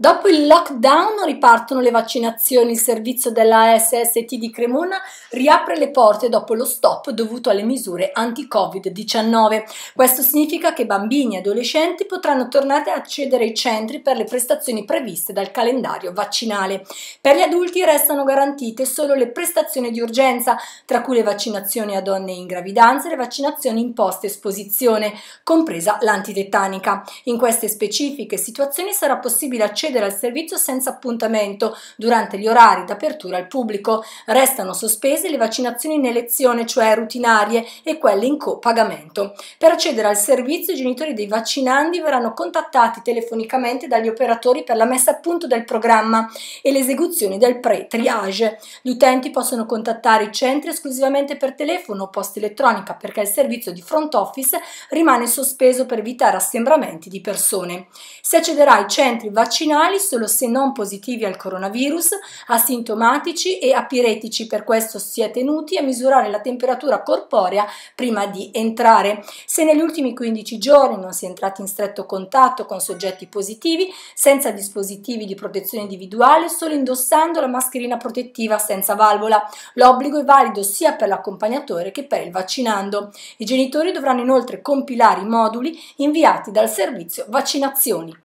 Dopo il lockdown ripartono le vaccinazioni, il servizio della SST di Cremona riapre le porte dopo lo stop dovuto alle misure anti-Covid-19. Questo significa che bambini e adolescenti potranno tornare ad accedere ai centri per le prestazioni previste dal calendario vaccinale. Per gli adulti restano garantite solo le prestazioni di urgenza, tra cui le vaccinazioni a donne in gravidanza e le vaccinazioni in post-esposizione, compresa l'antitetanica. In queste specifiche situazioni sarà possibile accedere accedere al servizio senza appuntamento durante gli orari d'apertura al pubblico. Restano sospese le vaccinazioni in elezione, cioè rutinarie, e quelle in copagamento. Per accedere al servizio i genitori dei vaccinandi verranno contattati telefonicamente dagli operatori per la messa a punto del programma e l'esecuzione del pre-triage. Gli utenti possono contattare i centri esclusivamente per telefono o posta elettronica perché il servizio di front office rimane sospeso per evitare assembramenti di persone. Si accederà ai centri vaccinati antivirali solo se non positivi al coronavirus, asintomatici e apiretici, per questo si è tenuti a misurare la temperatura corporea prima di entrare. Se negli ultimi 15 giorni non si è entrati in stretto contatto con soggetti positivi, senza dispositivi di protezione individuale, solo indossando la mascherina protettiva senza valvola. L'obbligo è valido sia per l'accompagnatore che per il vaccinando. I genitori dovranno inoltre compilare i moduli inviati dal servizio vaccinazioni.